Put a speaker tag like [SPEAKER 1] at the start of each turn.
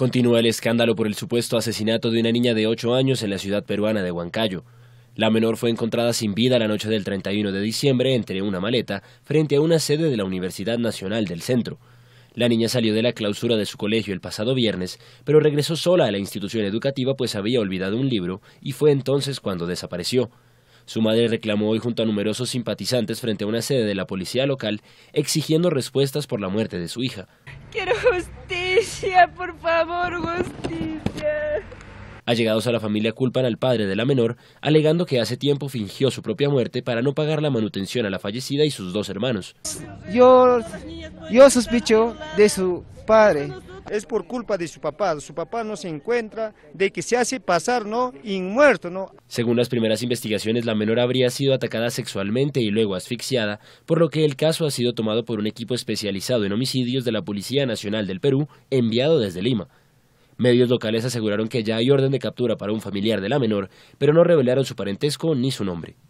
[SPEAKER 1] Continúa el escándalo por el supuesto asesinato de una niña de 8 años en la ciudad peruana de Huancayo. La menor fue encontrada sin vida la noche del 31 de diciembre entre una maleta frente a una sede de la Universidad Nacional del Centro. La niña salió de la clausura de su colegio el pasado viernes, pero regresó sola a la institución educativa pues había olvidado un libro y fue entonces cuando desapareció. Su madre reclamó hoy junto a numerosos simpatizantes frente a una sede de la policía local exigiendo respuestas por la muerte de su hija.
[SPEAKER 2] Justicia, por favor, justicia.
[SPEAKER 1] Allegados a la familia culpan al padre de la menor, alegando que hace tiempo fingió su propia muerte para no pagar la manutención a la fallecida y sus dos hermanos.
[SPEAKER 3] Yo, yo sospecho de su padre, es por culpa de su papá. Su papá no se encuentra, de que se hace pasar, ¿no? Inmuerto, ¿no?
[SPEAKER 1] Según las primeras investigaciones, la menor habría sido atacada sexualmente y luego asfixiada, por lo que el caso ha sido tomado por un equipo especializado en homicidios de la Policía Nacional del Perú, enviado desde Lima. Medios locales aseguraron que ya hay orden de captura para un familiar de la menor, pero no revelaron su parentesco ni su nombre.